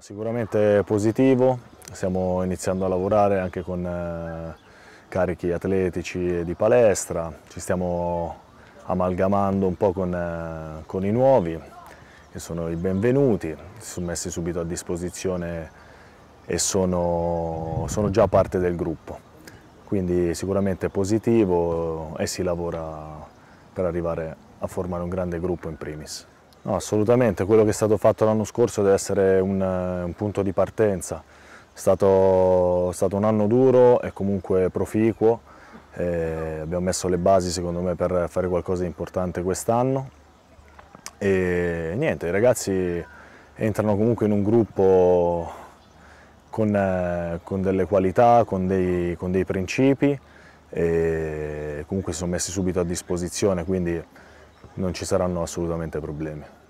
Sicuramente positivo, stiamo iniziando a lavorare anche con eh, carichi atletici e di palestra, ci stiamo amalgamando un po' con, eh, con i nuovi, che sono i benvenuti, si sono messi subito a disposizione e sono, sono già parte del gruppo. Quindi sicuramente positivo eh, e si lavora per arrivare a formare un grande gruppo in primis. No, assolutamente, quello che è stato fatto l'anno scorso deve essere un, eh, un punto di partenza. È stato, è stato, un anno duro e comunque proficuo, e eh, abbiamo messo le basi secondo me per fare qualcosa di importante quest'anno e niente, i ragazzi entrano comunque in un gruppo con, eh, con delle qualità, con dei, con dei principi e comunque si sono messi subito a disposizione, quindi non ci saranno assolutamente problemi.